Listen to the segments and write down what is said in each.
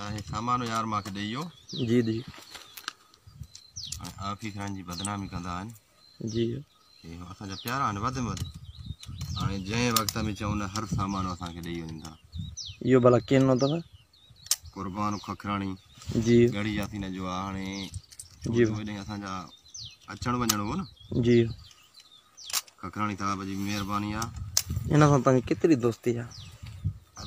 त ही सामान ॾे वियो जी जी बदनामी कंदा प्यारा आहिनि जंहिं वक़्त में चवनि खे अचणु वञिणो हो न जी खखराणी साहिब जी महिरबानी केतिरी दोस्ती आहे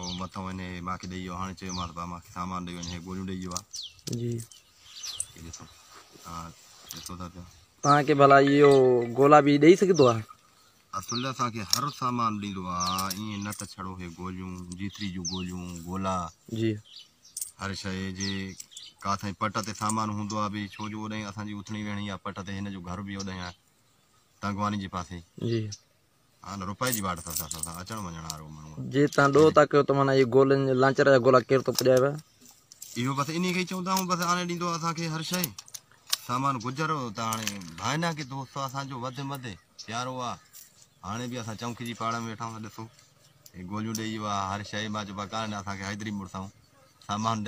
ऐं मथां हिन मूंखे ॾेई वियो हाणे चयोमांसि भाउ मूंखे सामान ॾेई वञे गोरियूं ॾेई वियो आहे जी ॾिसो तव्हां ॾिसो था पिया तव्हांखे भला इहो गोला बि ॾेई सघंदो आहे असुल असांखे हर सामान ॾींदो आहे ईअं न त छड़ो हे गोलियूं जीतरी जूं गोलियूं गोला जी हर शइ जे किथां पट ते सामान हूंदो आहे भई छो जो होॾां असांजी उथणी वेहणी आहे पट ते हिन जो घर बि होॾां आहे टंगवानी जे पासे जी हाल रुपए जी बाट था सर सा अचण वञण वारो माण्हू जे तव्हां ॾोह था कयो त तो माना इहे लांचर जा गोला केरु थो तो पुॼाए इहो बसि इन खे चवंदा आहियूं बसि हाणे ॾींदो आहे के हर शइ सामान गुज़रो ताने हाणे भाइना दोस्त आहे तो असांजो वधि मधे प्यारो आने भी बि असां चौंकी पाड़ में वेठा आहियूं ॾिसूं हे गोलियूं ॾेई वियो आहे हर शइ मां चयो कान असांखे हैदरी सामान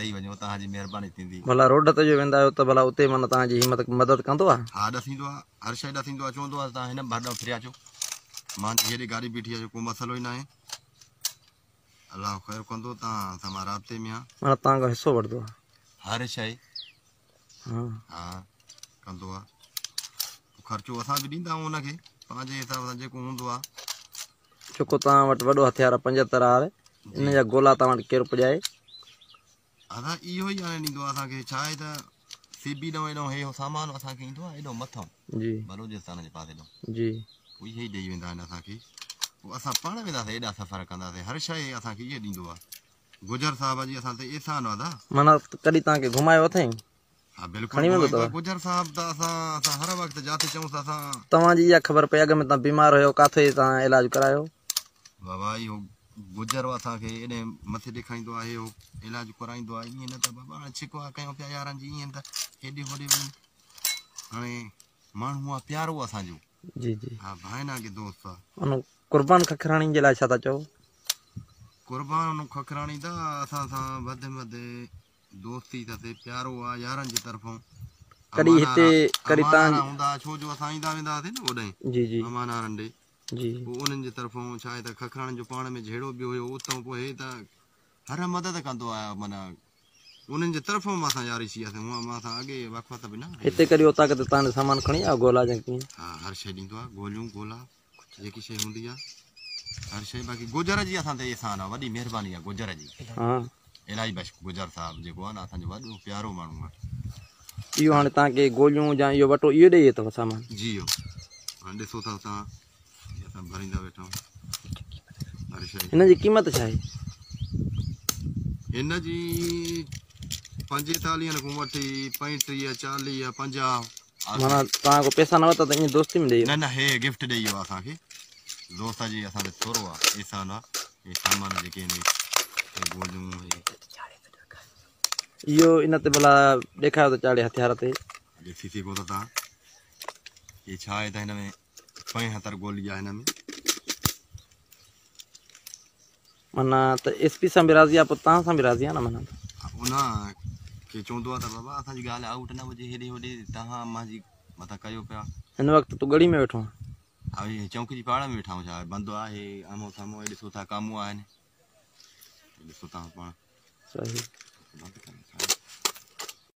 भला रोड ते जो वेंदा आहियो त भला उते माना तव्हांजी हिमत मदद कंदो आहे हा ॾसींदो आहे हर शइ ॾसींदो आहे चवंदो आहे तव्हां हिन भाॾां फिरिया अचो मां जी गाड़ी बीठी है कोई मसलो ही ना है अल्लाह खैर कंदो ता समा राब्ते में मां ता का हिस्सो वठदो हर शइ हां हां कंदो आ खर्चो असां बि ॾींदा आहियूं हुनखे पंहिंजे हिसाब सां जेको हूंदो आहे छोको तव्हां वटि वॾो हथियार आहे पंजहतरि इन जा गोला तव्हां वटि केरु पुॼाए असां इहो ई हाणे ॾींदो आहे असांखे छा आहे त सीबी ॾो हेॾो हे सामान असांखे ईंदो आहे हेॾो मथां जी बलोचिस्तान जे पासे ॾो जी पोइ इहे ई ॾेई वेंदा आहिनि असांखे पोइ असां पाण वेंदासीं एॾा सफ़र कंदासीं हर शइ असांखे इहे ॾींदो आहे गुजर साहिब जी असां ते एहसान वधा माना कॾहिं तव्हांखे घुमायो अथई गुजर साहिब त असां असां हर वक़्तु जिते चऊं त असां तव्हांजी इहा ख़बर पई अॻ में तव्हां बीमार हुयो गुजर असांखे एॾे मथे ॾेखारींदो आहे इहो इलाजु कराईंदो आहे ईअं न त बाबा हाणे छिको आहे कयूं पिया यारनि जी ईअं त हेॾे होॾे जी जी हां भाई ना के दोस्त अन कुर्बान खखरानी जे लाय साता चो कुर्बान अन खखरानी दा असा सा बद मद दोस्ती ते प्यारो आ यारन जी तरफो कदी हते करी ता हुंदा छो जो असा इंदा वंदा थे ना ओडे जी जी अमाना रंडे जी उनन जी तरफो चाहे ता खखरानी जो पाण में जेड़ो भी हो ओ पो हे ता हर मदद कंदो आ मना उन्हनि जे तरफ़ो मां हर शइ ॾींदो आहे गोला जेकी शइ हूंदी आहे हर शइ बाक़ी महिरबानी जेको आहे न असांजो प्यारो माण्हू आहे इहो हाणे तव्हांखे गोलियूं या इहो वटो इहो ॾेई वामान पंजेतालीह खां वठी पंटीह चालीह पंजाह माना तव्हांखे पैसा न वरिता त ईअं दोस्ती में ॾेई न न हे गिफ्ट ॾेई वियो आहे असांखे दोस्त जी असांजो थोरो आहे अहसान आहे हे सामान जेके आहिनि गोलियूं इहो इन ते भला ॾेखारियो त चाढ़े हथियार ते ॾिसी सघो था तव्हां हे छा आहे त हिन में पंज हथर गोली आहे हिन में माना त एस पी सां बि राज़ी आहे पोइ तव्हां सां बि राज़ी आहे न माना उन चवंदो आहे त बाबा असांजी ॻाल्हि आउट न हुजे हेॾे होॾे तव्हां मुंहिंजी मथां कयो पिया हिन वक़्तु चौकी पाड़ में वेठा आहियूं छा बंदो आहे कम ॾिसो तव्हां